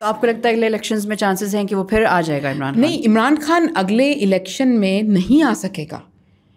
तो आपको लगता है अगले इलेक्शन में चांसेस हैं कि वो फिर आ जाएगा इमरान नहीं इमरान खान अगले इलेक्शन में नहीं आ सकेगा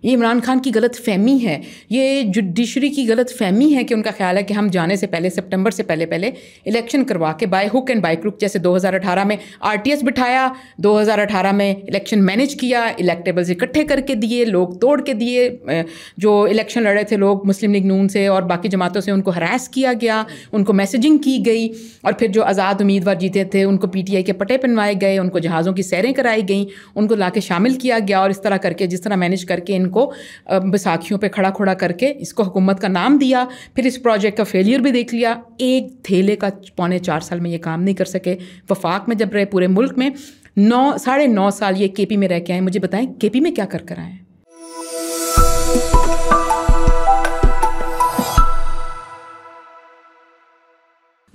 ये इमरान खान की गलत फहमी है ये जुडिशरी की गलत फहमी है कि उनका ख्याल है कि हम जाने से पहले सितंबर से पहले पहले इलेक्शन करवा के by hook and by crook जैसे 2018 में आरटीएस बिठाया 2018 में इलेक्शन मैनेज किया इलेक्टेबल्स इकट्ठे करके दिए लोग तोड़ के दिए जो इलेक्शन लड़े थे लोग मुस्लिम लीग नून से और बाकी जमातों से उनको हरास किया गया उनको मैसेजिंग की गई और फिर जो आज़ाद उम्मीदवार जीते थे उनको पी टी आई के पटे पहनवाए गए उनको जहाज़ों की सैरें कराई गई उनको ला शामिल किया गया और इस तरह करके जिस तरह मैनेज करके इन उनको बैसाखियों पे खड़ा खड़ा करके इसको हुकूमत का नाम दिया फिर इस प्रोजेक्ट का फेलियर भी देख लिया एक थैले का पौने चार साल में ये काम नहीं कर सके वफाक में जब रहे पूरे मुल्क में नौ साढ़े नौ साल ये के पी में रह के आए मुझे बताएं के पी में क्या कर कर आए हैं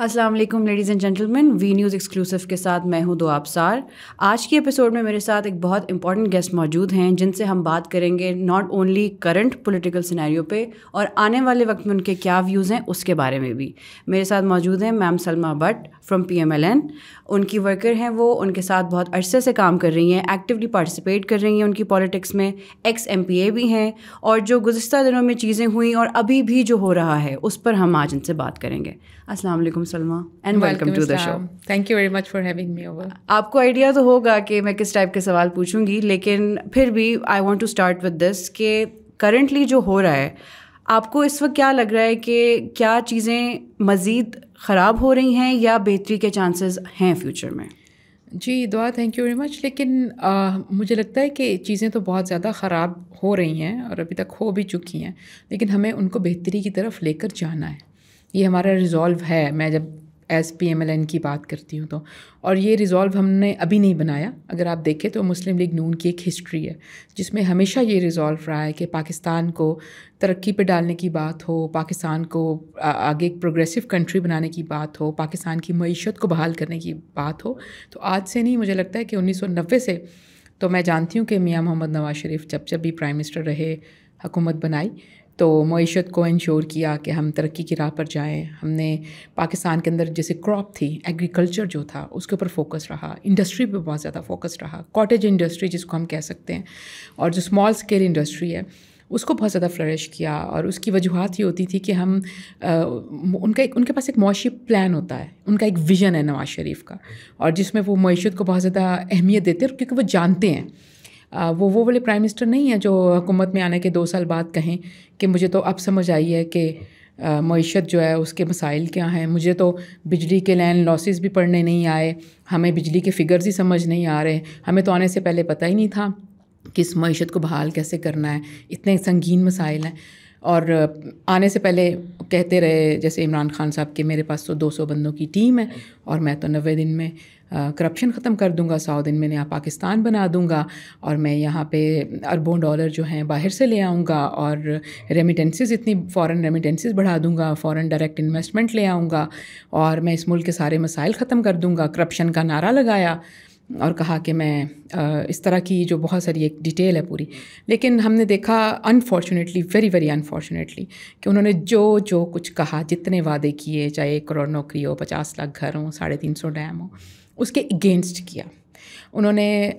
Aslam ladies and gentleman V news exclusive के साथ मैं हूँ दो आपसार आज के एपिसोड में मेरे साथ एक बहुत इंपॉर्टेंट गेस्ट मौजूद हैं जिनसे हम बात करेंगे not only current political scenario पे और आने वाले वक्त में उनके क्या व्यूज़ हैं उसके बारे में भी मेरे साथ मौजूद हैं ma'am Salma Bhatt from P M L N उनकी वर्कर हैं वो उनके साथ बहुत अरसे से काम कर रही हैं एक्टिवली पार्टिसिपेट कर रही हैं उनकी पॉलिटिक्स में एक्स एम पी ए भी हैं और जो गुजशत दिनों में चीज़ें हुई और अभी भी जो हो रहा है उस पर हम आज इनसे बात करेंगे अस्सलाम वालेकुम Salma and welcome to the show thank you very much for having me over आपको आइडिया तो होगा कि मैं किस टाइप के सवाल पूछूंगी लेकिन फिर भी I want to start with this कि करंटली जो हो रहा है आपको इस वक्त क्या लग रहा है कि क्या चीज़ें मज़ीद ख़राब हो रही हैं या बेहतरी के चांसेस हैं फ्यूचर में जी दुआ थैंक यू वेरी मच लेकिन आ, मुझे लगता है कि चीज़ें तो बहुत ज़्यादा ख़राब हो रही हैं और अभी तक हो भी चुकी हैं लेकिन हमें उनको बेहतरी की तरफ लेकर जाना है ये हमारा रिज़ॉल्व है मैं जब S P M L N की बात करती हूँ तो और ये रिज़ॉल्व हमने अभी नहीं बनाया अगर आप देखें तो मुस्लिम लीग नून की एक हिस्ट्री है जिसमें हमेशा ये रिज़ॉल्व रहा है कि पाकिस्तान को तरक्की पर डालने की बात हो पाकिस्तान को आगे एक प्रोग्रेसिव कंट्री बनाने की बात हो पाकिस्तान की मीशत को बहाल करने की बात हो तो आज से नहीं मुझे लगता है कि उन्नीस सौ नब्बे से तो मैं जानती हूँ कि मियाँ मोहम्मद नवाज शरीफ जब जब भी प्राइम मिनिस्टर रहे हुकूमत बनाई तो मीशत को इंश्योर किया कि हम तरक्की की राह पर जाएं हमने पाकिस्तान के अंदर जैसे क्रॉप थी एग्रीकल्चर जो था उसके ऊपर फोकस रहा इंडस्ट्री पे बहुत ज़्यादा फोकस रहा कॉटेज इंडस्ट्री जिसको हम कह सकते हैं और जो स्मॉल स्केल इंडस्ट्री है उसको बहुत ज़्यादा फ्लरिश किया और उसकी वजूहत ये होती थी कि हम आ, उनका एक उनके पास एक मुशी प्लान होता है उनका एक विज़न है नवाज़ शरीफ का और जिसमें वो मीशत को बहुत ज़्यादा अहमियत देते हैं क्योंकि वो जानते हैं वो वो वाले प्राइम मिनिस्टर नहीं हैं जो हुकूमत में आने के दो साल बाद कहें कि मुझे तो अब समझ आई है कि मीशत जो है उसके मसाइल क्या हैं मुझे तो बिजली के लैंड लॉसेस भी पढ़ने नहीं आए हमें बिजली के फिगर्स ही समझ नहीं आ रहे हमें तो आने से पहले पता ही नहीं था कि इस मीशत को बहाल कैसे करना है इतने संगीन मसाइल हैं और आने से पहले कहते रहे जैसे इमरान खान साहब के मेरे पास तो 200 बंदों की टीम है और मैं तो नबे दिन में करप्शन ख़त्म कर दूंगा सौ दिन में नया पाकिस्तान बना दूंगा और मैं यहाँ पे अरबों डॉलर जो हैं बाहर से ले आऊँगा और रेमिटेंसेस इतनी फ़ॉरेन रेमिटेंसेस बढ़ा दूंगा फ़ॉरेन डायरेक्ट इन्वेस्टमेंट ले आऊँगा और मैं इस मुल्क के सारे मसाइल ख़त्म कर दूँगा करप्शन का नारा लगाया और कहा कि मैं इस तरह की जो बहुत सारी एक डिटेल है पूरी लेकिन हमने देखा अनफॉर्चुनेटली वेरी वेरी अनफॉर्चुनेटली कि उन्होंने जो जो कुछ कहा जितने वादे किए चाहे एक करोड़ नौकरी हो पचास लाख घर हो साढ़े तीन सौ डैम हो उसके अगेंस्ट किया उन्होंने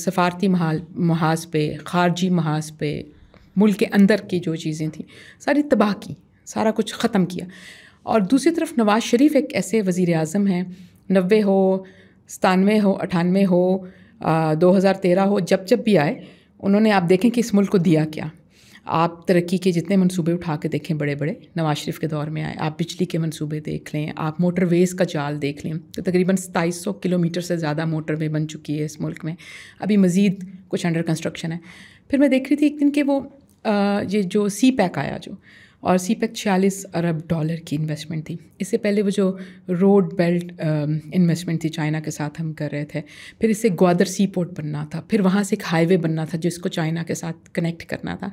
सफारती महाल महाज पे खारजी महाज पे मुल्क के अंदर की जो चीज़ें थी सारी तबाह की सारा कुछ ख़त्म किया और दूसरी तरफ नवाज़ शरीफ एक ऐसे वज़ी अजम हैं नबे हो सतानवे हो अठानवे हो दो हज़ार तेरह हो जब जब भी आए उन्होंने आप देखें कि इस मुल्क को दिया क्या आप तरक्की के जितने मंसूबे उठा के देखें बड़े बड़े नवाज शरीफ के दौर में आए आप बिजली के मंसूबे देख लें आप मोटरवेज़ का जाल देख लें तो तकरीबन सताईस सौ किलोमीटर से ज़्यादा मोटरवे बन चुकी है इस मुल्क में अभी मज़ीद कुछ अंडर कंस्ट्रक्शन है फिर मैं देख रही थी एक दिन के वो आ, ये जो सी पैक आया जो और सी पैक छियालीस अरब डॉलर की इन्वेस्टमेंट थी इससे पहले वो जो रोड बेल्ट इन्वेस्टमेंट थी चाइना के साथ हम कर रहे थे फिर इससे ग्वादर सी पोर्ट बनना था फिर वहाँ से एक हाईवे बनना था जिसको चाइना के साथ कनेक्ट करना था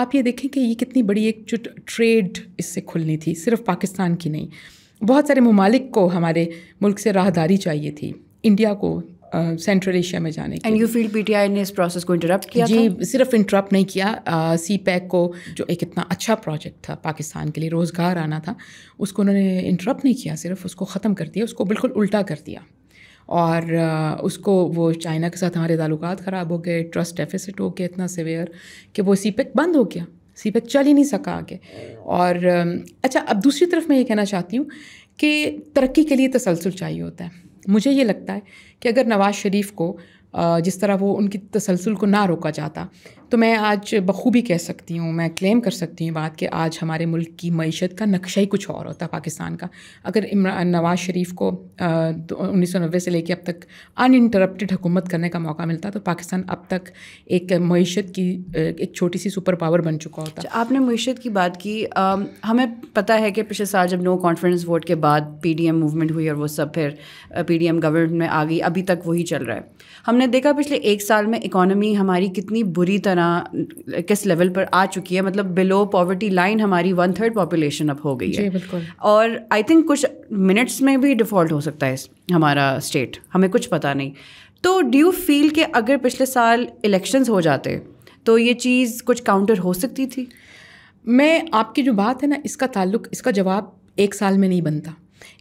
आप ये देखें कि ये कितनी बड़ी एक जो ट्रेड इससे खुलनी थी सिर्फ पाकिस्तान की नहीं बहुत सारे ममालिक को हमारे मुल्क से राहदारी चाहिए थी इंडिया को सेंट्रल एशिया में जाने के एंड यू फील पीटीआई ने इस प्रोसेस को इंटरप्ट किया जी था? सिर्फ इंटरप्ट नहीं किया सी uh, पैक को जो एक इतना अच्छा प्रोजेक्ट था पाकिस्तान के लिए रोज़गार आना था उसको उन्होंने इंटरप्ट नहीं किया सिर्फ उसको ख़त्म कर दिया उसको बिल्कुल उल्टा कर दिया और उसको वो चाइना के साथ हमारे ताल्लुक ख़राब हो गए ट्रस्ट डेफिसिट हो गया इतना सिवियर कि वो सी पैक e बंद हो गया सी पैक e चल ही नहीं सका आगे और अच्छा अब दूसरी तरफ मैं ये कहना चाहती हूँ कि तरक्की के लिए तसलसल चाहिए होता है मुझे ये लगता है कि अगर नवाज़ शरीफ को जिस तरह वो उनकी तसलसल को ना रोका जाता तो मैं आज बखूबी कह सकती हूँ मैं क्लेम कर सकती हूँ बात कि आज हमारे मुल्क की मीशत का नक्शा ही कुछ और होता पाकिस्तान का अगर इमरान नवाज शरीफ को उन्नीस सौ नब्बे से लेकर अब तक अनइंटरप्टेड हुकूमत करने का मौका मिलता तो पाकिस्तान अब तक एक मीशत की एक छोटी सी सुपर पावर बन चुका होता अच्छा, आपने मीशत की बात की आ, हमें पता है कि पिछले साल जब नो कॉन्फिडेंस वोट के बाद एम मूवमेंट हुई और वो सब फिर एम गवर्नमेंट में आ गई अभी तक वही चल रहा है हमने देखा पिछले एक साल में इकॉनमी हमारी कितनी बुरी तरह बना किस लेवल पर आ चुकी है मतलब बिलो पॉवर्टी लाइन हमारी वन थर्ड पॉपुलेशन अब हो गई है और आई थिंक कुछ मिनट्स में भी डिफ़ॉल्ट हो सकता है हमारा स्टेट हमें कुछ पता नहीं तो डू यू फील कि अगर पिछले साल इलेक्शंस हो जाते तो ये चीज़ कुछ काउंटर हो सकती थी मैं आपकी जो बात है ना इसका ताल्लुक इसका जवाब एक साल में नहीं बनता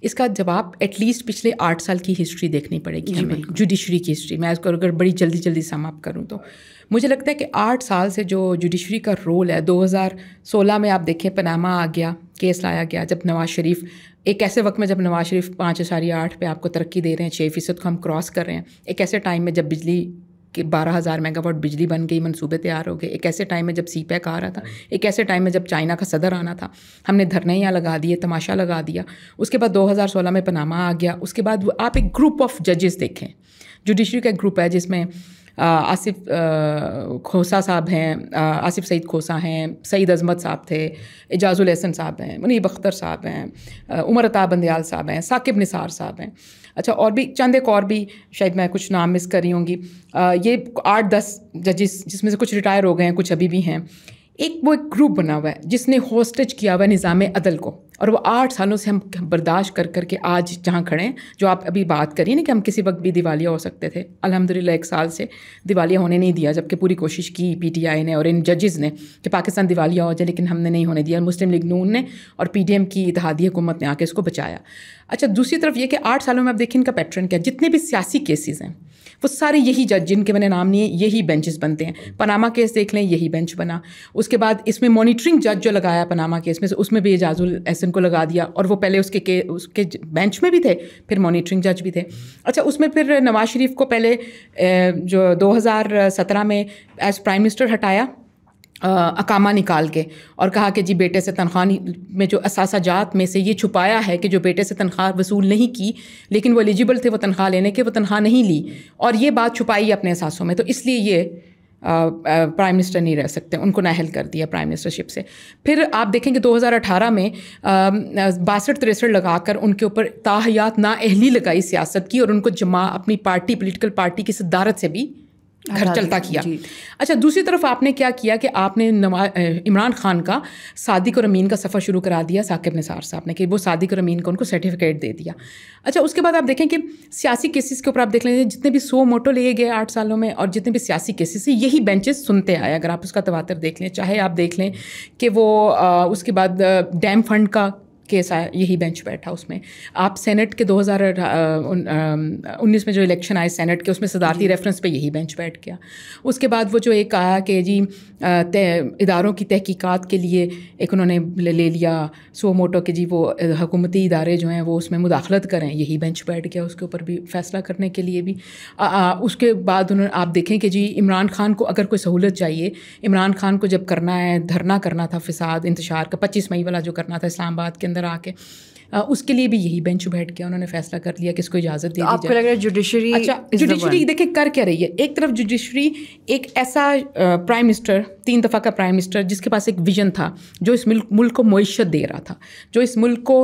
इसका जवाब एटलीस्ट पिछले आठ साल की हिस्ट्री देखनी पड़ेगी हमें जुडिशरी की हिस्ट्री मैं अगर अगर बड़ी जल्दी जल्दी समाप्त करूँ तो मुझे लगता है कि आठ साल से जो जुडिशरी का रोल है 2016 में आप देखें पनामा आ गया केस लाया गया जब नवाज शरीफ एक ऐसे वक्त में जब नवाज शरीफ पाँच अशारी आठ पर आपको तरक्की दे रहे हैं छः फ़ीसद को हम क्रॉस कर रहे हैं एक ऐसे टाइम में जब बिजली कि बारह हज़ार मेगावाट बिजली बन गई मनसूबे तैयार हो गए एक ऐसे टाइम में जब सी पैक e आ रहा था एक ऐसे टाइम में जब चाइना का सदर आना था हमने धरने यहाँ लगा दिए तमाशा लगा दिया उसके बाद 2016 में पनामा आ गया उसके बाद आप एक ग्रुप ऑफ जजेस देखें जुडिशरी का एक ग्रुप है जिसमें आसिफ खोसा साहब हैं आसिफ सईद खोसा हैं सईद अजमत साहब थे एजाजुल एहसन साहब हैं मुनीब अख्तर साहब हैं उमर अता बंदयाल साहब हैं साकिब निसार साहब हैं अच्छा और भी चंद एक और भी शायद मैं कुछ नाम मिस कर रही होंगी ये आठ दस जजिस जिसमें से कुछ रिटायर हो गए हैं कुछ अभी भी हैं एक वो एक ग्रुप बना हुआ है जिसने होस्टेज किया हुआ है निज़ाम अदल को और वो आठ सालों से हम बर्दाश्त कर करके आज जहाँ खड़े हैं जो आप अभी बात करिए ना कि हम किसी वक्त भी दिवालिया हो सकते थे अलहमदिल्ला एक साल से दिवालिया होने नहीं दिया जबकि पूरी कोशिश की पी टी आई ने और इन जजेज़ ने कि पाकिस्तान दिवालिया हो जाए लेकिन हमने नहीं होने दिया मुस्लिम लीग नून ने और पी डी एम की इतिहादी हुकूमत ने आके इसको बचाया अच्छा दूसरी तरफ ये कि आठ सालों में आप देखिए इनका पैटर्न क्या जितने भी सियासी केसेज़ हैं वो सारे यही जज जिनके मैंने नाम लिए यही बेंचेस बनते हैं पनामा केस देख लें यही बेंच बना उसके बाद इसमें मॉनिटरिंग जज जो लगाया पनामा केस में उसमें भी एजाजुल एहसन को लगा दिया और वो पहले उसके के उसके बेंच में भी थे फिर मॉनिटरिंग जज भी थे अच्छा उसमें फिर नवाज शरीफ को पहले जो 2017 में एज प्राइम मिनिस्टर हटाया अकामा निकाल के और कहा कि जी बेटे से तनख्वाह में जो जात में से ये छुपाया है कि जो बेटे से तनख्वाह वसूल नहीं की लेकिन वो एलिजिबल थे वो तनख्वाह लेने के वो तनख्वाह नहीं ली और ये बात छुपाई अपने असासों में तो इसलिए ये प्राइम मिनिस्टर नहीं रह सकते उनको नाहल कर दिया प्राइम मिनिस्टरशिप से फिर आप देखेंगे 2018 में बासठ तिरसठ लगाकर उनके ऊपर ताहयात अहली लगाई सियासत की और उनको जमा अपनी पार्टी पोलिटिकल पार्टी की सदारत से भी घर चलता किया अच्छा दूसरी तरफ आपने क्या किया कि आपने इमरान खान का सादिक और अमीन का सफ़र शुरू करा दिया साकिब निसार साहब ने कि वो सादिक और अमीन का उनको सर्टिफिकेट दे दिया अच्छा उसके बाद आप देखें कि सियासी केसेस के ऊपर आप देख लेंगे जितने भी सो मोटो लिए गए आठ सालों में और जितने भी सियासी केसेस हैं यही बेंचेस सुनते आए अगर आप उसका तवातर देख लें चाहे आप देख लें कि वो उसके बाद डैम फंड का के यही बेंच बैठा उसमें आप सेनेट के 2019 में जो इलेक्शन आए सेनेट के उसमें सदारती रेफरेंस पे यही बेंच बैठ गया उसके बाद वो जो एक आया कि जी इदारों की तहकीकात के लिए एक उन्होंने ले लिया सो मोटो के जी वो हकूमती इदारे जो हैं वो उसमें मुदाखलत करें यही बेंच बैठ गया उसके ऊपर भी फैसला करने के लिए भी आ, आ, उसके बाद उन्होंने आप देखें कि जी इमरान खान को अगर कोई सहूलत चाहिए इमरान खान को जब करना है धरना करना था फिसाद इंतशार का पच्चीस मई वाला जो करना था इस्लामाबाद के अंदर अंदर आके उसके लिए भी यही बेंच बैठ गया उन्होंने फैसला कर लिया कि इसको इजाज़त तो दी आपको लग रहा है जुडिशरी अच्छा जुडिशरी देखिए कर क्या रही है एक तरफ जुडिशरी एक ऐसा प्राइम मिनिस्टर तीन दफ़ा का प्राइम मिनिस्टर जिसके पास एक विजन था जो इस मुल्क मुल्क को मीशत दे रहा था जो इस मुल्क को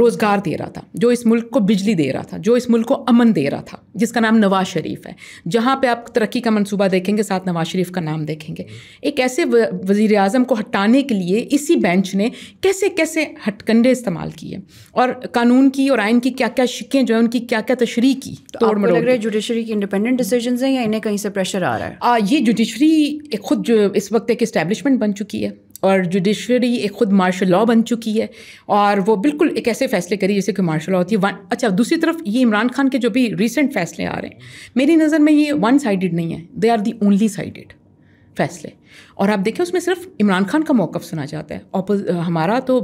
रोज़गार दे रहा था जो इस मुल्क को बिजली दे रहा था जो इस मुल्क को अमन दे रहा था जिसका नाम नवाज शरीफ है जहाँ पर आप तरक्की का मनसूबा देखेंगे साथ नवाज शरीफ का नाम देखेंगे एक ऐसे वजीर अजम को हटाने के लिए इसी बेंच ने कैसे कैसे हटकंडे इस्तेमाल किए और कानून की और आयन की क्या क्या शिकें जो है उनकी क्या क्या तशरी की तो आपको लग रहा है जुडिशरी की इंडिपेंडेंट डिसीजन है या इन्हें कहीं से प्रेशर आ रहा है आ, ये जुडिशरी खुद जो इस वक्त एक इस्टेबलिशमेंट बन चुकी है और जुडिशरी एक खुद मार्शल लॉ बन चुकी है और वो बिल्कुल एक ऐसे फैसले करी जैसे कि मार्शल लॉ होती है अच्छा दूसरी तरफ ये इमरान खान के जो भी रिसेंट फैसले आ रहे हैं मेरी नज़र में ये वन साइडेड नहीं है they are the only sided फैसले और आप देखें उसमें सिर्फ इमरान खान का मौक़ सुना जाता है हमारा तो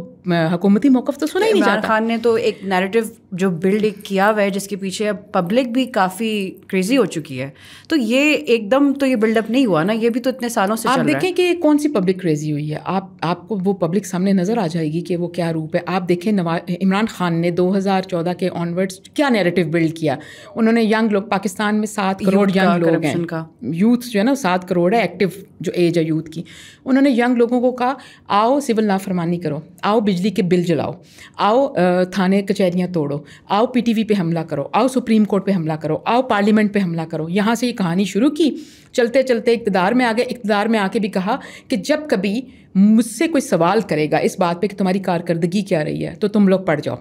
हकूमती मौक़ तो सुना ही नहीं जाता खान ने तो एक नैरेटिव जो बिल्ड किया हुआ है जिसके पीछे अब पब्लिक भी काफ़ी क्रेजी हो चुकी है तो ये एकदम तो ये बिल्डअप नहीं हुआ ना ये भी तो इतने सालों से आप चल देखें रहा है। कि कौन सी पब्लिक क्रेजी हुई है आप आपको वो पब्लिक सामने नज़र आ जाएगी कि वो क्या रूप है आप देखें नवा इमरान खान ने दो के ऑनवर्ड्स क्या नेरेटिव बिल्ड किया उन्होंने यंग लोग पाकिस्तान में सात करोड़ यंग लोग हैं यूथ जो है ना सात करोड़ है एक्टिव जो एज यूथ की उन्होंने यंग लोगों को कहा आओ सिविल नाफरमानी करो आओ बिजली के बिल जलाओ आओ थाने कचहरियाँ तोड़ो आओ पीटीवी पे हमला करो आओ सुप्रीम कोर्ट पे हमला करो आओ पार्लियामेंट पे हमला करो यहाँ से ये कहानी शुरू की चलते चलते इकतदार में आ गए इकतदार में आके भी कहा कि जब कभी मुझसे कोई सवाल करेगा इस बात पर कि तुम्हारी कारकर्दगी क्या रही है तो तुम लोग पढ़ जाओ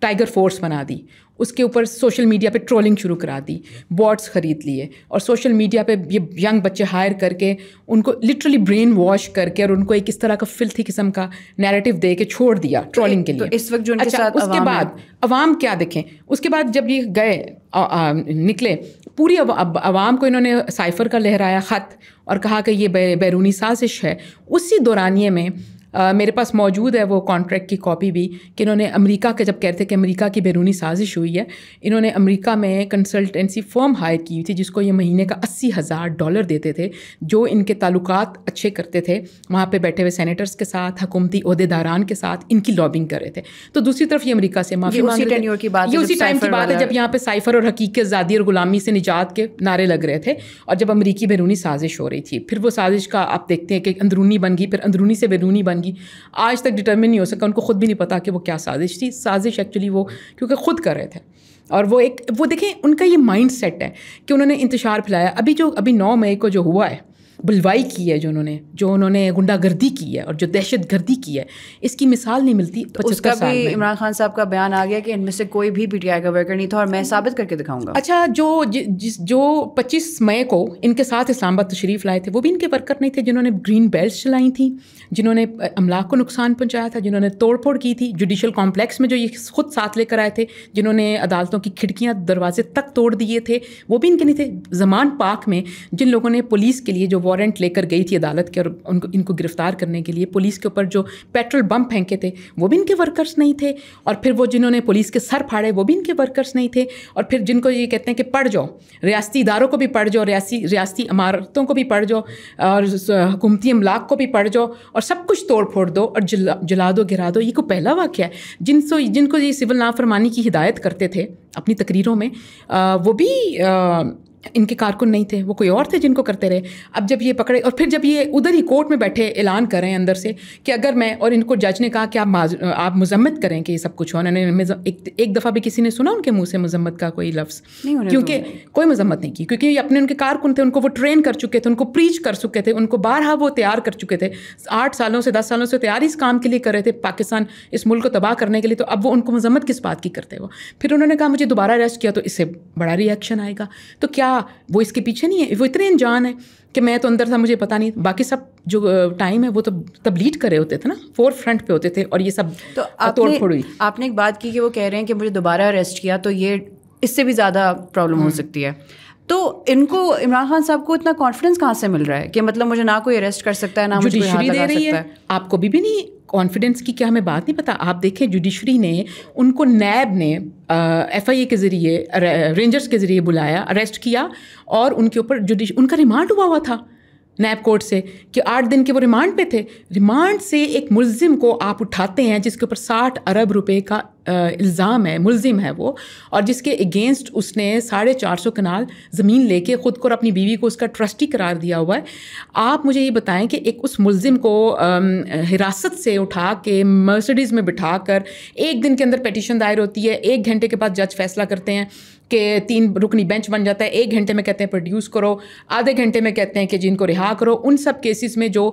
टाइगर फोर्स बना दी उसके ऊपर सोशल मीडिया पे ट्रोलिंग शुरू करा दी बॉट्स ख़रीद लिए और सोशल मीडिया पे ये यंग बच्चे हायर करके उनको लिटरली ब्रेन वॉश करके और उनको एक इस तरह का फिल्थी किस्म का नैरेटिव दे के छोड़ दिया ट्रोलिंग तो के तो लिए तो इस वक्त जो अच्छा, साथ उसके बाद अवाम क्या देखें उसके बाद जब ये गए निकले पूरी आवाम अवाम को इन्होंने साइफर का लहराया ख़त और कहा कि ये बैरूनी साजिश है उसी दौरानिए में आ, मेरे पास मौजूद है वो कॉन्ट्रैक्ट की कॉपी भी कि इन्होंने अमेरिका के जब कहते थे कि अमेरिका की बैरूनी साजिश हुई है इन्होंने अमेरिका में कंसल्टेंसी फर्म हायर की थी जिसको ये महीने का अस्सी हज़ार डॉलर देते थे जो इनके ताल्लुक अच्छे करते थे वहाँ पर बैठे हुए सैनिटर्स के साथ हकूमती अहदेदारान के साथ इनकी लॉबिंग कर रहे थे तो दूसरी तरफ ये अमरीका से माफी ये उसी टाइम की बात है जब यहाँ पर साइफर और हकीक आज़ादी और गुलामी से निजात के नारे लग रहे थे और जब अमरीकी बैरूनी साजिश हो रही थी फिर वो साजिश का आप देखते हैं कि अंदरूनी बन गई फिर अंदरूनी से बैरूनी बन जाएंगी आज तक डिटर्मिन नहीं हो सका उनको खुद भी नहीं पता कि वो क्या साजिश थी साजिश एक्चुअली वो क्योंकि खुद कर रहे थे और वो एक वो देखें उनका ये माइंड सेट है कि उन्होंने इंतजार फैलाया अभी जो अभी नौ मई को जो हुआ है बुलवाई की है जो उन्होंने जो उन्होंने गुंडागर्दी की है और जो दहशत गर्दी की है इसकी मिसाल नहीं मिलती तो उसका भी इमरान खान साहब का बयान आ गया कि इनमें से कोई भी पीटीआई का वर्कर नहीं था और मैं साबित करके दिखाऊंगा अच्छा जो जिस जो पच्चीस मई को इनके साथ इस्लामाबाद तशरीफ लाए थे वो भी इनके वर्कर नहीं थे जिन्होंने ग्रीन बेल्ट चलाई थी जिन्होंने अमलाक को नुकसान पहुँचाया था जिन्होंने तोड़फोड़ की थी जुडिशल कॉम्प्लेक्स में जो ये खुद साथ लेकर आए थे जिन्होंने अदालतों की खिड़कियाँ दरवाजे तक तोड़ दिए थे वो भी इनके नहीं थे जमान पाक में जिन लोगों ने पुलिस के लिए जो वारंट लेकर गई थी अदालत के और उनको इनको गिरफ्तार करने के लिए पुलिस के ऊपर जो पेट्रोल बम फेंके थे वो भी इनके वर्कर्स नहीं थे और फिर वो जिन्होंने पुलिस के सर फाड़े वो भी इनके वर्कर्स नहीं थे और फिर जिनको ये कहते हैं कि पढ़ जाओ रियाती इदारों को भी पढ़ जाओ रियासी रियासती इमारतों को भी पढ़ जाओ और हुकूमती अमलाक को भी पढ़ जाओ और सब कुछ तोड़ फोड़ दो और जला जला दो गिरा दो ये को पहला वाक्य है जिनसो जिनको ये सिविल नाफरमानी की हिदायत करते थे अपनी तकरीरों में आ, वो भी आ, इनके कारकुन नहीं थे वो कोई और थे जिनको करते रहे अब जब ये पकड़े और फिर जब ये उधर ही कोर्ट में बैठे ऐलान कर रहे हैं अंदर से कि अगर मैं और इनको जज ने कहा कि आप आप मुजम्मत करें कि ये सब कुछ हो उन्होंने एक, एक दफ़ा भी किसी ने सुना उनके मुंह से मुजम्मत का कोई लफ्स क्योंकि कोई मजम्मत नहीं की क्योंकि अपने उनके कारकुन थे उनको वो ट्रेन कर चुके थे उनको प्रीच कर चुके थे उनको बारह वो तैयार कर चुके थे आठ सालों से दस सालों से तैयारी इस काम के लिए कर रहे थे पाकिस्तान इस मुल्क को तबाह करने के लिए तो अब वो उनको मजम्मत किस बात की करते वो फिर उन्होंने कहा मुझे दोबारा अरेस्ट किया तो इससे बड़ा रिएक्शन आएगा तो क्या क्या वो इसके पीछे नहीं है वो इतने अनजान है कि मैं तो अंदर था मुझे पता नहीं बाकी सब जो टाइम है वो तो तब लीड कर रहे होते थे ना फोर फ्रंट पे होते थे और ये सब तो तोड़ फोड़ हुई आपने एक बात की कि वो कह रहे हैं कि मुझे दोबारा अरेस्ट किया तो ये इससे भी ज़्यादा प्रॉब्लम हो हम्म। सकती है तो इनको इमरान खान साहब को इतना कॉन्फिडेंस कहाँ से मिल रहा है कि मतलब मुझे ना कोई अरेस्ट कर सकता है ना मुझे दे रही है आपको भी, भी नहीं कॉन्फिडेंस की क्या हमें बात नहीं पता आप देखें जुडिशरी ने उनको नैब ने एफ आई ए के ज़रिए रेंजर्स के ज़रिए बुलाया अरेस्ट किया और उनके ऊपर जुडिश उनका रिमांड हुआ हुआ था नैब कोर्ट से कि आठ दिन के वो रिमांड पे थे रिमांड से एक मुलजिम को आप उठाते हैं जिसके ऊपर साठ अरब रुपए का इल्ज़ाम है मुलजिम है वो और जिसके अगेंस्ट उसने साढ़े चार सौ कनाल ज़मीन लेके ख़ुद को और अपनी बीवी को उसका ट्रस्टी करार दिया हुआ है आप मुझे ये बताएं कि एक उस मुलजिम को हिरासत से उठा के मर्सडीज़ में बिठा कर एक दिन के अंदर पटिशन दायर होती है एक घंटे के बाद जज फैसला करते हैं कि तीन रुकनी बेंच बन जाता है एक घंटे में कहते हैं प्रोड्यूस करो आधे घंटे में कहते हैं कि जिनको रिहा करो उन सब केसेस में जो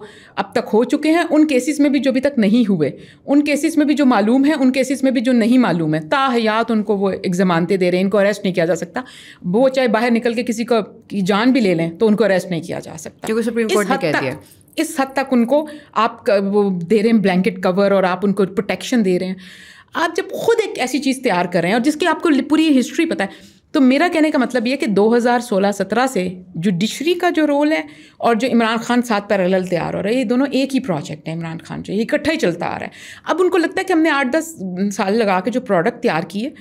अब तक हो चुके हैं उन केसेस में भी जो अभी तक नहीं हुए उन केसेस में भी जो मालूम है उन केसेस में भी जो नहीं मालूम है ताहयात उनको वो जमानते दे रहे हैं इनको अरेस्ट नहीं किया जा सकता वो चाहे बाहर निकल के किसी को की जान भी ले लें तो उनको अरेस्ट नहीं किया जा सकता क्योंकि सुप्रीम कोर्ट ने कह दिया इस हद तक उनको आप वो दे रहे हैं ब्लैंकेट कवर और आप उनको प्रोटेक्शन दे रहे हैं आप जब खुद एक ऐसी चीज़ तैयार कर रहे हैं और जिसकी आपको पूरी हिस्ट्री पता है तो मेरा कहने का मतलब ये कि 2016-17 से जुडिशरी का जो रोल है और जो इमरान खान साथ पैरल तैयार हो रहा है ये दोनों एक ही प्रोजेक्ट है इमरान खान जो ये इकट्ठा ही चलता आ रहा है अब उनको लगता है कि हमने आठ दस साल लगा के जो प्रोडक्ट तैयार किए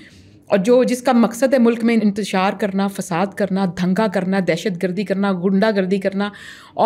और जो जिसका मकसद है मुल्क में इंतजार करना फसाद करना दंगा करना दहशत गर्दी करना गुंडागर्दी करना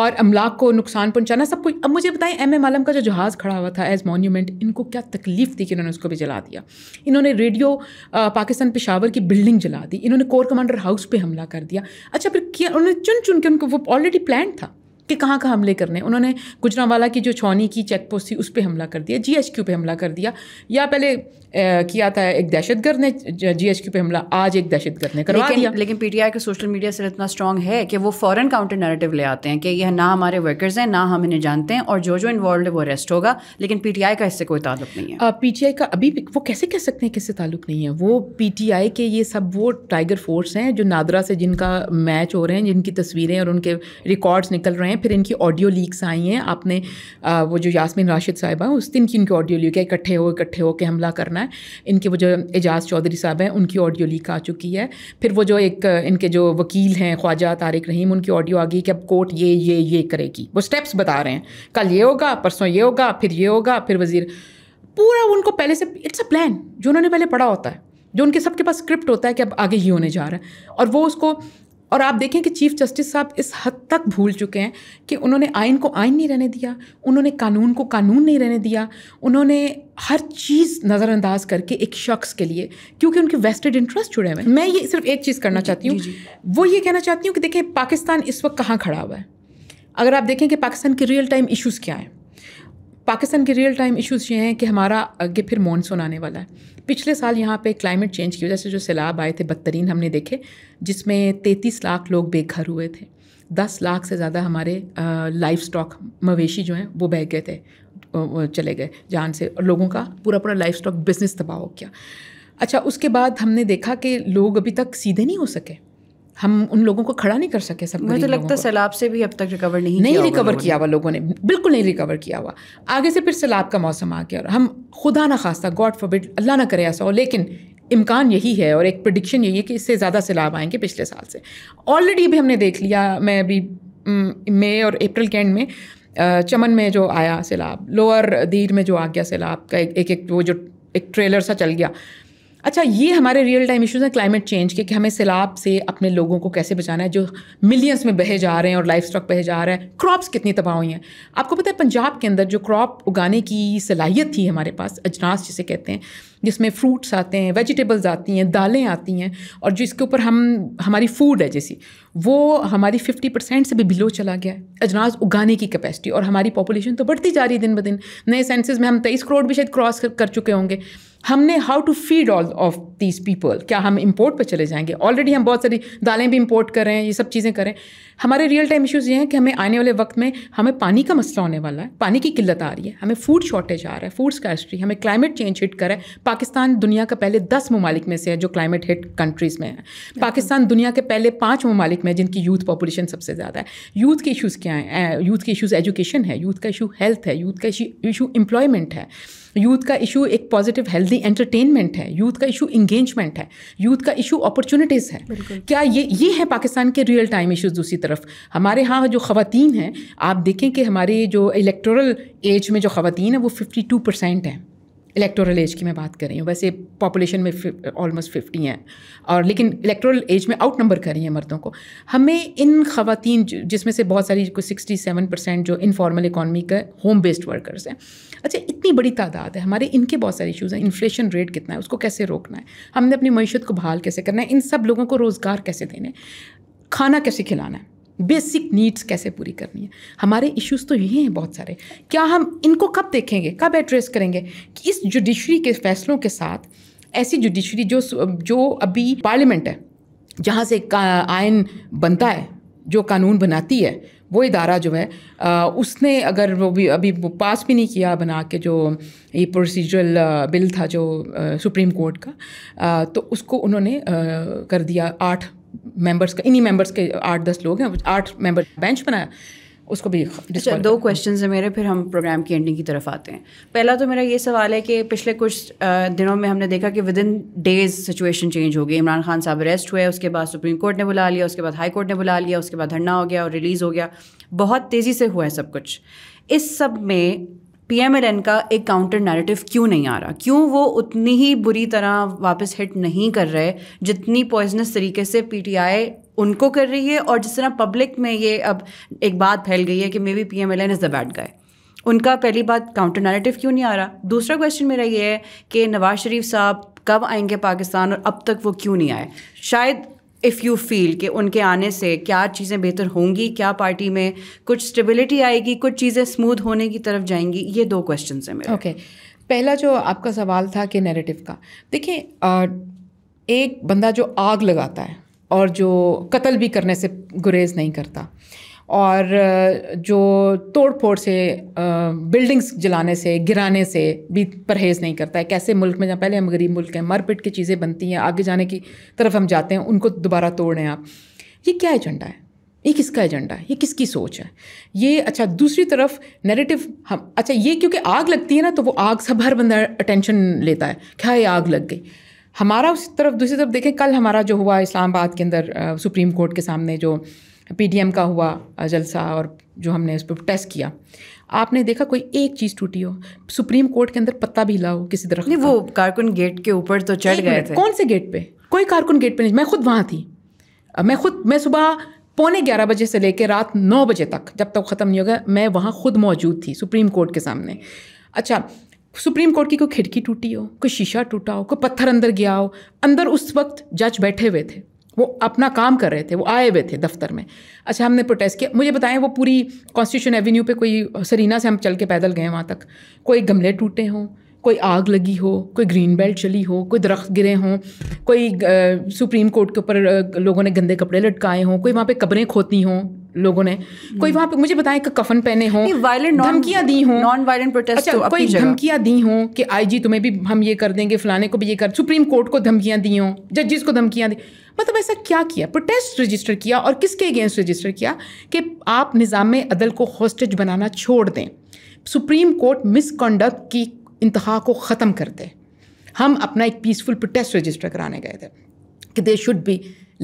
और अमलाक को नुकसान पहुंचाना सब कुछ अब मुझे बताएं एम एम आलम का जो जहाज़ खड़ा हुआ था एज़ मोन्यूमेंट इनको क्या तकलीफ़ थी कि इन्होंने उसको भी जला दिया इन्होंने रेडियो पाकिस्तान पेशावर की बिल्डिंग जला दी इन्होंने कोर कमांडर हाउस पर हमला कर दिया अच्छा फिर क्या उन्होंने चुन चुन के उनको वो ऑलरेडी प्लान था कि कहाँ कहाँ हमले करने उन्होंने गुजरावाला की जो छौनी की चेक पोस्ट थी उस पर हमला कर दिया जी एच क्यू पर हमला कर दिया या पहले किया था एक दहशतगर्द ने जी एच क्यू पर हमला आज एक दहशतगर्द ने करवा दिया लेकिन पी टी आई का सोशल मीडिया से इतना स्ट्रॉग है कि वो फॉरन काउंटर नरेटिव ले आते हैं कि यह ना हमारे वर्कर्स हैं ना हम इन्हें जानते हैं और जो जो इन्वॉल्व है वो अरेस्ट होगा लेकिन पी टी आई का इससे कोई ताल्लुक नहीं है पी टी आई का अभी वो कैसे कह सकते हैं किससे ताल्लुक नहीं है वो पी टी आई के ये सब वो टाइगर फोर्स हैं जो नादरा से जिनका मैच हो रहे हैं जिनकी तस्वीरें और उनके रिकॉर्ड्स निकल रहे हैं फिर इनकी ऑडियो लीक्स आई हैं आपने आ, वो जो यासमिन राशिद साहब हैं उस दिन की इनकी ऑडियो लीक है इकट्ठे हो इकट्ठे होकर हमला करना है इनके वो जो एजाज चौधरी साहब हैं उनकी ऑडियो लीक आ चुकी है फिर वो जो एक इनके जो वकील हैं ख्वाजा तारिक रहीम उनकी ऑडियो आ गई कि अब कोर्ट ये ये ये करेगी वो स्टेप्स बता रहे हैं कल ये होगा परसों ये होगा फिर ये होगा फिर वजीर पूरा उनको पहले से इट्स अ प्लान जो उन्होंने पहले पढ़ा होता है जो उनके सबके पास स्क्रिप्ट होता है कि अब आगे ये होने जा रहा है और वो उसको और आप देखें कि चीफ जस्टिस साहब इस हद तक भूल चुके हैं कि उन्होंने आइन को आइन नहीं रहने दिया उन्होंने कानून को कानून नहीं रहने दिया उन्होंने हर चीज़ नज़रअंदाज करके एक शख्स के लिए क्योंकि उनके वेस्टेड इंटरेस्ट जुड़े हुए हैं मैं ये सिर्फ एक चीज़ करना चाहती हूँ वो ये कहना चाहती हूँ कि देखें पाकिस्तान इस वक्त कहाँ खड़ा हुआ है अगर आप देखें कि पाकिस्तान के रियल टाइम इशूज़ क्या हैं पाकिस्तान के रियल टाइम इश्यूज़ ये हैं कि हमारा आगे फिर मानसून आने वाला है पिछले साल यहाँ पे क्लाइमेट चेंज की वजह से जो सैलाब आए थे बदतरीन हमने देखे जिसमें तैंतीस लाख लोग बेघर हुए थे दस लाख से ज़्यादा हमारे लाइफ स्टॉक मवेशी जो हैं वो बह गए थे चले गए जान से और लोगों का पूरा पूरा लाइफ स्टॉक बिज़नेस तबाह हो गया अच्छा उसके बाद हमने देखा कि लोग अभी तक सीधे नहीं हो सके हम उन लोगों को खड़ा नहीं कर सके सब मुझे तो लगता है सैलाब से भी अब तक रिकवर नहीं नहीं रिकवर किया हुआ लोगों ने बिल्कुल नहीं रिकवर किया हुआ आगे से फिर सैलाब का मौसम आ गया और हम खुदा ना खास्ता गॉड फॉरबिड अल्लाह ना करे ऐसा हो लेकिन इम्कान यही है और एक प्रडिक्शन यही है कि इससे ज़्यादा सैलाब आएंगे पिछले साल से ऑलरेडी भी हमने देख लिया मैं अभी मई और अप्रैल के एंड में चमन में जो आया सैलाब लोअर दीर में जो आ गया सैलाब का एक एक वो जो एक ट्रेलर सा चल गया अच्छा ये हमारे रियल टाइम इश्यूज हैं क्लाइमेट चेंज के कि हमें सैलाब से अपने लोगों को कैसे बचाना है जो मिलियंस में बहे जा रहे हैं और लाइफ स्टॉक बहे जा रहे हैं क्रॉप्स कितनी तबाह हुई हैं आपको पता है पंजाब के अंदर जो क्रॉप उगाने की सलाहियत थी हमारे पास अजनास जिसे कहते हैं जिसमें फ्रूट्स आते हैं वेजिटेबल्स आती हैं दालें आती हैं और जिसके ऊपर हम हमारी फूड है जैसी वो हमारी फिफ्टी परसेंट से भी बिलो चला गया है अजनास उगाने की कैपेसिटी और हमारी पॉपुलेशन तो बढ़ती जा रही है दिन ब दिन नए सेंसेस में हम तेईस करोड़ भी शायद क्रॉस कर चुके होंगे हमने how to feed all of these people क्या हम इम्पोर्ट पर चले जाएंगे ऑलरेडी हम बहुत सारी दालें भी इम्पोर्ट कर रहे हैं ये सब चीज़ें करें हमारे रियल टाइम इश्यूज़ ये हैं कि हमें आने वाले वक्त में हमें पानी का मसला होने वाला है पानी की किल्लत आ रही है हमें फूड शॉर्टेज आ रहा है फूड स्कैस्ट्री हमें क्लाइमेट चेंज हिट कर रहा है पाकिस्तान दुनिया का पहले दस ममालिक में से है जो क्लाइमेट हिट कंट्रीज़ में है पाकिस्तान दुनिया के पहले पाँच ममालिक में जिनकी यूथ पॉपुलेशन सबसे ज़्यादा है यूथ के इशूज़ क्या हैं यूथ eh, के इशूज़ एजुकेशन है यूथ का इशू हेल्थ है यूथ का इशू इम्प्लॉयमेंट है यूथ का इशू एक पॉजिटिव हेल्दी एंटरटेनमेंट है यूथ का इशू इंगेजमेंट है यूथ का इशू अपॉर्चुनिटीज़ है क्या ये ये है पाकिस्तान के रियल टाइम इशूज़ दूसरी तरफ हमारे यहाँ जो ख़वान हैं आप देखें कि हमारे जो इलेक्ट्रल एज में जो ख़वान हैं वो फिफ्टी टू परसेंट हैं इलेक्टोरल एज की मैं बात कर रही हूँ वैसे पॉपुलेशन में ऑलमोस्ट फिफ्टी हैं और लेकिन इलेक्टोरल एज में आउट नंबर कर रही हैं मर्दों को हमें इन खातन जिसमें से बहुत सारी कोई सिक्सटी सेवन परसेंट जो इनफॉर्मल इकानमी का होम बेस्ड वर्कर्स हैं अच्छा इतनी बड़ी तादाद है हमारे इनके बहुत सारे इशूज़ हैं इन्फ्लेशन रेट कितना है उसको कैसे रोकना है हमने अपनी मीशत को बहाल कैसे करना है इन सब लोगों को रोज़गार कैसे देने खाना कैसे खिलाना है बेसिक नीड्स कैसे पूरी करनी है हमारे इश्यूज तो यही हैं बहुत सारे क्या हम इनको कब देखेंगे कब एड्रेस करेंगे कि इस जुडिशरी के फैसलों के साथ ऐसी जुडिशरी जो जो अभी पार्लियामेंट है जहाँ से आयन बनता है जो कानून बनाती है वो इदारा जो है आ, उसने अगर वो भी अभी वो पास भी नहीं किया बना के जो ये प्रोसीजरल बिल था जो आ, सुप्रीम कोर्ट का आ, तो उसको उन्होंने कर दिया आठ मेंबर्स का इन्हीं मेंबर्स के आठ दस लोग हैं आठ मेंबर बेंच बनाया उसको भी अच्छा दो क्वेश्चन हैं मेरे फिर हम प्रोग्राम की एंडिंग की तरफ आते हैं पहला तो मेरा ये सवाल है कि पिछले कुछ दिनों में हमने देखा कि within days situation change हो गई इमरान खान साहब अरेस्ट हुए उसके बाद सुप्रीम कोर्ट ने बुला लिया उसके बाद हाई कोर्ट ने बुला लिया उसके बाद धरना हो गया और रिलीज़ हो गया बहुत तेज़ी से हुआ है सब कुछ इस सब में पीएमएलएन का एक काउंटर नैरेटिव क्यों नहीं आ रहा क्यों वो उतनी ही बुरी तरह वापस हिट नहीं कर रहे जितनी पॉइजनस तरीके से पीटीआई उनको कर रही है और जिस तरह पब्लिक में ये अब एक बात फैल गई है कि maybe P M L N is the bad guy उनका पहली बात काउंटर नैरेटिव क्यों नहीं आ रहा दूसरा क्वेश्चन मेरा ये है कि नवाज शरीफ साहब कब आएंगे पाकिस्तान और अब तक वो क्यों नहीं आए शायद इफ़ यू फील कि उनके आने से क्या चीज़ें बेहतर होंगी क्या पार्टी में कुछ स्टेबिलिटी आएगी कुछ चीज़ें स्मूथ होने की तरफ जाएंगी ये दो क्वेश्चन हैं मेरे ओके okay. पहला जो आपका सवाल था कि नेरेटिव का देखिए एक बंदा जो आग लगाता है और जो कत्ल भी करने से गुरेज नहीं करता और जो तोड़ फोड़ से बिल्डिंग्स जलाने से गिराने से भी परहेज़ नहीं करता है कैसे मुल्क में जहाँ पहले हम गरीब मुल्क हैं मारपीट की चीज़ें बनती हैं आगे जाने की तरफ हम जाते हैं उनको दोबारा तोड़ रहे हैं आप ये क्या एजेंडा है ये किसका एजेंडा है ये किसकी सोच है ये अच्छा दूसरी तरफ नेगेटिव हम अच्छा ये क्योंकि आग लगती है ना तो वो आग सब हर बंदा अटेंशन लेता है क्या ये आग लग गई हमारा उस तरफ दूसरी तरफ देखें कल हमारा जो हुआ इस्लामाबाद के अंदर सुप्रीम कोर्ट के सामने जो पीडीएम का हुआ जलसा और जो हमने उस पर टेस्ट किया आपने देखा कोई एक चीज़ टूटी हो सुप्रीम कोर्ट के अंदर पत्ता भी लाओ किसी तरह नहीं वो कारकुन गेट के ऊपर तो चढ़ गए थे कौन से गेट पे कोई कारकुन गेट पे नहीं मैं खुद वहाँ थी मैं खुद मैं सुबह पौने ग्यारह बजे से लेकर रात नौ बजे तक जब तक तो ख़त्म नहीं होगा मैं वहाँ खुद मौजूद थी सुप्रीम कोर्ट के सामने अच्छा सुप्रीम कोर्ट की कोई खिड़की टूटी हो कोई शीशा टूटा हो कोई पत्थर अंदर गया हो अंदर उस वक्त जज बैठे हुए थे वो अपना काम कर रहे थे वो आए हुए थे दफ्तर में अच्छा हमने प्रोटेस्ट किया मुझे बताएं वो पूरी कॉन्स्टिट्यूशन एवेन्यू पे कोई सरीना से हम चल के पैदल गए वहाँ तक कोई गमले टूटे हों कोई आग लगी हो कोई ग्रीन बेल्ट चली हो कोई दरख्त गिरे हों कोई आ, सुप्रीम कोर्ट के ऊपर लोगों ने गंदे कपड़े लटकाए हों कोई वहाँ पे कब्रें खोती हों लोगों ने कोई हम्म। वहां पे मुझे बताया कफन पहने हो वायलेंट धमकियां दी हो नॉन वायलेंट प्रोटेस्ट अच्छा, तो कोई धमकियां दी हों कि आईजी तुम्हें भी हम ये कर देंगे फलाने को भी ये कर सुप्रीम कोर्ट को धमकियां दी हों जजिस को धमकियां दी मतलब ऐसा क्या किया प्रोटेस्ट रजिस्टर किया और किसके अगेंस्ट रजिस्टर किया कि आप निज़ाम अदल को हॉस्टेज बनाना छोड़ दें सुप्रीम कोर्ट मिसकंडक्ट की इंतहा को ख़त्म कर दे हम अपना एक पीसफुल प्रोटेस्ट रजिस्टर कराने गए थे कि they should be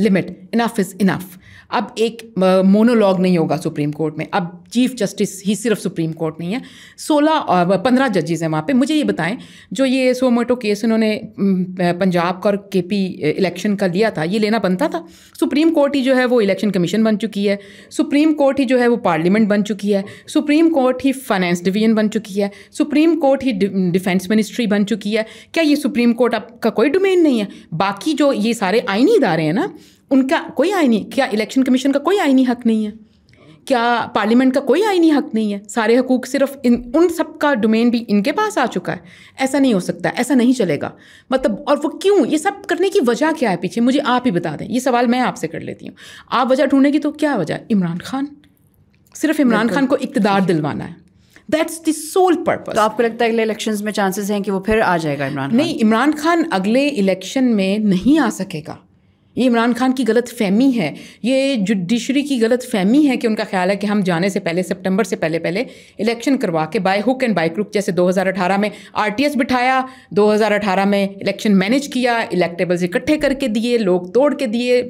limit enough is enough अब एक मोनोलॉग नहीं होगा सुप्रीम कोर्ट में अब चीफ जस्टिस ही सिर्फ सुप्रीम कोर्ट नहीं है सोलह पंद्रह जजेज़ हैं वहाँ पे मुझे ये बताएं जो ये सोमोटो केस उन्होंने पंजाब का और के पी इलेक्शन का लिया था ये लेना बनता था सुप्रीम कोर्ट ही जो है वो इलेक्शन कमीशन बन चुकी है सुप्रीम कोर्ट ही जो है वो पार्लियामेंट बन चुकी है सुप्रीम कोर्ट ही फाइनेंस डिवीजन बन चुकी है सुप्रीम कोर्ट ही डिफेंस मिनिस्ट्री बन चुकी है क्या ये सुप्रीम कोर्ट आपका कोई डोमेन नहीं है बाकी जो ये सारे आइनी इदारे हैं ना उनका कोई आईनी क्या इलेक्शन कमीशन का कोई आईनी हक नहीं है क्या पार्लियामेंट का कोई आईनी हक नहीं है सारे हकूक सिर्फ इन उन सब का डोमेन भी इनके पास आ चुका है ऐसा नहीं हो सकता ऐसा नहीं चलेगा मतलब और वो क्यों ये सब करने की वजह क्या है पीछे मुझे आप ही बता दें ये सवाल मैं आपसे कर लेती हूँ आप वजह ढूंढने की तो क्या वजह इमरान खान सिर्फ इमरान खान को इकतदार दिलवाना है दैट्स द सोल पर्पज तो आपको लगता है अगले इलेक्शन में चांसेस हैं कि वो फिर आ जाएगा इमरान नहीं इमरान खान अगले इलेक्शन में नहीं आ सकेगा ये इमरान खान की गलत फहमी है ये जुडिशरी की गलत फहमी है कि उनका ख्याल है कि हम जाने से पहले सितंबर से पहले पहले इलेक्शन करवा के by hook and by crook जैसे 2018 में आरटीएस बिठाया 2018 में इलेक्शन मैनेज किया इलेक्टेबल्स इकट्ठे करके दिए लोग तोड़ के दिए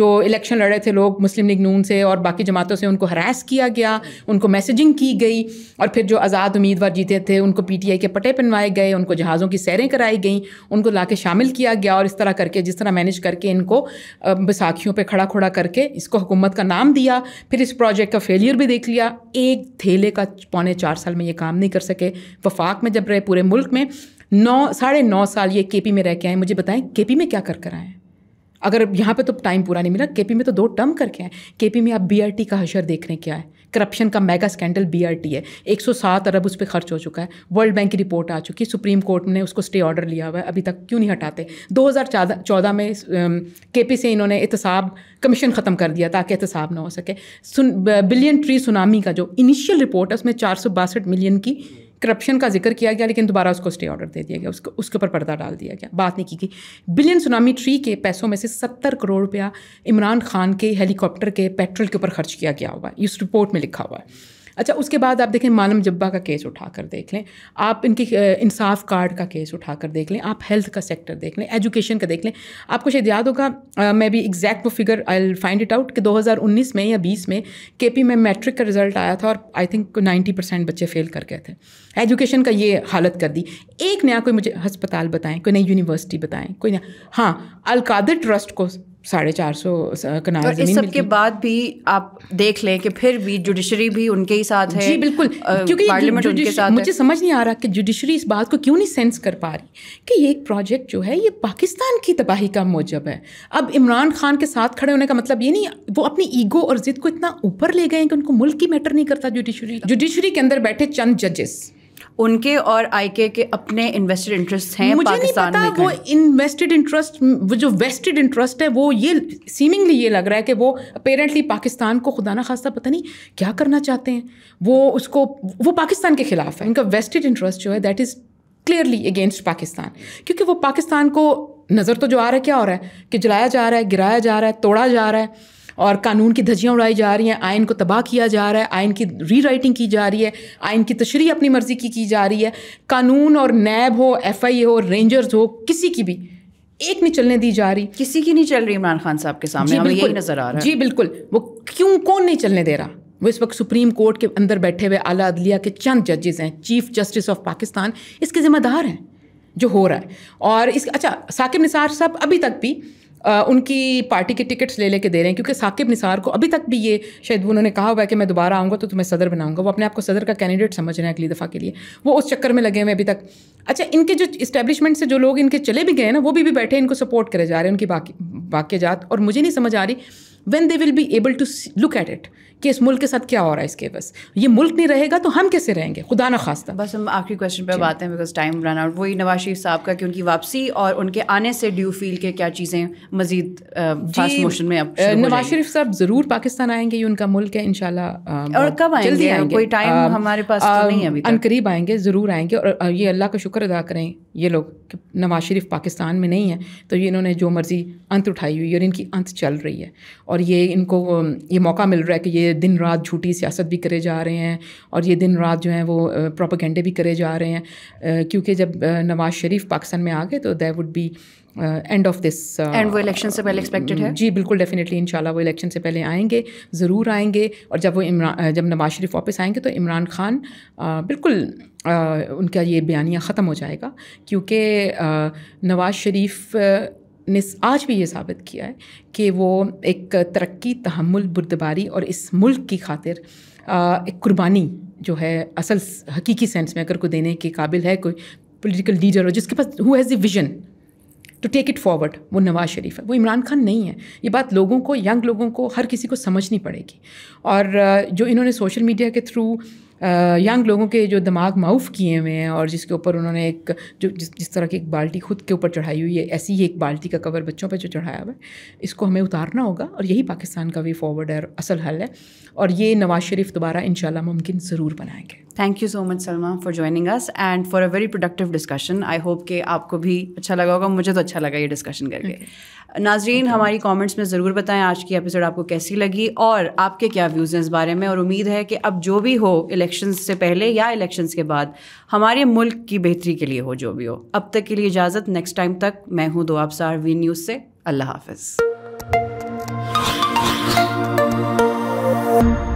जो इलेक्शन लड़ थे लोग मुस्लिम लीग नून से और बाकी जमातों से उनको हरास किया गया उनको मैसेजिंग की गई और फिर जो आज़ाद उम्मीदवार जीते थे उनको पी के पटे पहनवाए गए उनको जहाज़ों की सैरें कराई गई उनको ला शामिल किया गया और इस तरह करके जिस तरह मैनेज करके इनको को बैसाखियों पे खड़ा खड़ा करके इसको हुकूमत का नाम दिया फिर इस प्रोजेक्ट का फेलियर भी देख लिया एक थैले का पौने चार साल में ये काम नहीं कर सके वफाक में जब रहे पूरे मुल्क में नौ साढ़े नौ साल ये के पी में रह के आए मुझे बताएं के पी में क्या कर कर आए अगर यहाँ पे तो टाइम पूरा नहीं मिला के पी में तो दो टर्म करके आए के पी में आप बी आर टी का हशर देखने के आए करप्शन का mega scandal B R T है एक सौ सात अरब उस पर खर्च हो चुका है वर्ल्ड बैंक की रिपोर्ट आ चुकी है सुप्रीम कोर्ट ने उसको स्टे ऑर्डर लिया हुआ है अभी तक क्यों नहीं हटाते दो हज़ार चौदह में के पी से इन्होंने एहतसाब कमीशन ख़त्म कर दिया ताकि एहतसाब ना हो सके सुन बिलियन ट्री सुनामी का जो इनिशियल रिपोर्ट है उसमें चार सौ बासठ मिलियन की करप्शन का जिक्र किया गया लेकिन दोबारा उसको स्टे ऑर्डर दे दिया गया उसको उसके ऊपर पर्दा डाल दिया गया बात नहीं की गई बिलियन सुनामी ट्री के पैसों में से सत्तर करोड़ रुपया इमरान खान के हेलीकॉप्टर के पेट्रोल के ऊपर खर्च किया गया हुआ है इस रिपोर्ट में लिखा हुआ है अच्छा उसके बाद आप देखें मानम जब्बा का केस उठा कर देख लें आप इनके इंसाफ कार्ड का केस उठा कर देख लें आप हेल्थ का सेक्टर देख लें एजुकेशन का देख लें आपको शायद याद होगा मैं भी एग्जैक्ट वो figure I find it out कि 2019 में या 20 में के पी में मैट्रिक का रिजल्ट आया था और आई थिंक नाइन्टी परसेंट बच्चे फेल कर गए थे एजुकेशन का ये हालत कर दी एक नया कोई मुझे हस्पताल बताएं कोई नई यूनिवर्सिटी बताएं कोई नया हाँ अलकादर ट्रस्ट को साढ़े चार सौ कनाल और तो इस सब के बाद भी आप देख लें कि फिर भी जुडिशरी भी उनके ही साथ है जी बिल्कुल क्योंकि पार्लियामेंट उनके साथ मुझे समझ नहीं आ रहा कि जुडिशरी इस बात को क्यों नहीं सेंस कर पा रही कि ये एक प्रोजेक्ट जो है ये पाकिस्तान की तबाही का मौजब है अब इमरान खान के साथ खड़े होने का मतलब ये नहीं वो अपनी ईगो और जिद को इतना ऊपर ले गए कि उनको मुल्क की मैटर नहीं करता जुडिशरी जुडिशरी तो के अंदर बैठे चंद जजेस उनके और आईके के अपने इन्वेस्टेड इंटरेस्ट हैं मुझे पाकिस्तान नहीं पता वो इन्वेस्टेड इंटरेस्ट वो जो वेस्टेड इंटरेस्ट है वो ये सीमिंगली ये लग रहा है कि वो अपेरेंटली पाकिस्तान को खुदा ना खासा पता नहीं क्या करना चाहते हैं वो उसको वो पाकिस्तान के ख़िलाफ़ है उनका वेस्टेड इंटरेस्ट जो है that is clearly against Pakistan क्योंकि वो पाकिस्तान को नज़र तो जो आ रहा है क्या हो रहा है कि जलाया जा रहा है गिराया जा रहा है तोड़ा जा रहा है और कानून की धज्जियाँ उड़ाई जा रही हैं आयन को तबाह किया जा रहा है आयन की री राइटिंग की जा रही है आयन की तशरी अपनी मर्ज़ी की की जा रही है कानून और नैब हो एफ आई ए हो रेंजर्स हो किसी की भी एक नहीं चलने दी जा रही किसी की नहीं चल रही इमरान खान साहब के सामने हमें यही नज़र आ रहा है जी बिल्कुल वो क्यों कौन नहीं चलने दे रहा वो इस वक्त सुप्रीम कोर्ट के अंदर बैठे हुए आला अदलिया के चंद जजेस हैं चीफ जस्टिस ऑफ पाकिस्तान इसके ज़िम्मेदार हैं जो हो रहा है और इस अच्छा साकिब निसार साहब अभी तक भी उनकी पार्टी के टिकट्स ले लेके दे रहे हैं क्योंकि साकिब निसार को अभी तक भी ये शायद उन्होंने कहा हुआ है कि मैं दोबारा आऊँगा तो तुम्हें सदर बनाऊँगा वो अपने आप को सदर का कैंडिडेट समझ रहे हैं अगली दफ़ा के लिए वो उस चक्कर में लगे हुए अभी तक अच्छा इनके जो इस्टेब्लिशमेंट से जो लोग इनके चले भी गए ना वो भी, भी बैठे इनको सपोर्ट करे जा रहे हैं उनकी बाकी जात और मुझे नहीं समझ आ रही when they will be able to look at it कि इस मुल्क के साथ क्या हो रहा है इसके बस ये मुल्क नहीं रहेगा तो हम कैसे रहेंगे खुदा ना खास्ता बस हम आखिरी क्वेश्चन पर बात हैं बिकॉज टाइम रन आउट वही नवाज शरीफ साहब का कि उनकी वापसी और उनके आने से ड्यू फील के क्या चीज़ें मजीद मोशन में अब नवाज शरीफ साहब ज़रूर पाकिस्तान आएंगे ये उनका मुल्क है इनशाला और कब आएंगे जल्दी आएंगे कोई टाइम हमारे पास तो नहीं अभी अनकरीब आएंगे ज़रूर आएंगे और ये अल्लाह का शुक्र अदा करें ये लोग नवाज शरीफ पाकिस्तान में नहीं है तो ये इन्होंने जो मर्ज़ी अंत उठाई हुई है और इनकी अंत चल रही है और ये इनको ये मौका मिल रहा है कि ये दिन रात झूठी सियासत भी करे जा रहे हैं और ये दिन रात जो है वो प्रोपागेंडे भी करे जा रहे हैं क्योंकि जब नवाज शरीफ पाकिस्तान में आ गए तो there would be end of this end वो इलेक्शन से पहले एक्सपेक्टेड है जी बिल्कुल डेफिनेटली इंशाल्लाह वो इलेक्शन से पहले आएंगे ज़रूर आएंगे और जब वो इमरान जब नवाज शरीफ वापस आएंगे तो इमरान खान आ, बिल्कुल आ, उनका ये बयानिया ख़त्म हो जाएगा क्योंकि नवाज शरीफ ने आज भी ये साबित किया है कि वो एक तरक्की तहमुल बुरदबारी और इस मुल्क की खातिर एक कुर्बानी जो है असल हकीकी सेंस में अगर को देने के काबिल है कोई पोलिटिकल लीडर हो जिसके पास who has a vision to take it forward वो नवाज़ शरीफ है वो इमरान खान नहीं है ये बात लोगों को यंग लोगों को हर किसी को समझनी पड़ेगी और जो इन्होंने सोशल मीडिया के थ्रू यंग लोगों के जो दिमाग माउफ किए हुए हैं और जिसके ऊपर उन्होंने एक जो जिस जिस तरह की एक बाल्टी खुद के ऊपर चढ़ाई हुई है ऐसी ही एक बाल्टी का कवर बच्चों पर जो चढ़ाया हुआ है इसको हमें उतारना होगा और यही पाकिस्तान का वे फॉरवर्ड है असल हल है और ये नवाज शरीफ दोबारा इन मुमकिन ज़रूर बनाएंगे thank you so much Salma for joining us and for a very productive discussion I hope कि आपको भी अच्छा लगा होगा मुझे तो अच्छा लगा ये डिस्कशन करके नाजरीन okay. हमारी कमेंट्स में ज़रूर बताएं आज की एपिसोड आपको कैसी लगी और आपके क्या व्यूज़ हैं इस बारे में और उम्मीद है कि अब जो भी हो इलेक्शंस से पहले या इलेक्शंस के बाद हमारे मुल्क की बेहतरी के लिए हो जो भी हो अब तक के लिए इजाज़त नेक्स्ट टाइम तक मैं हूँ दो आपसार वी न्यूज़ से अल्लाह हाफ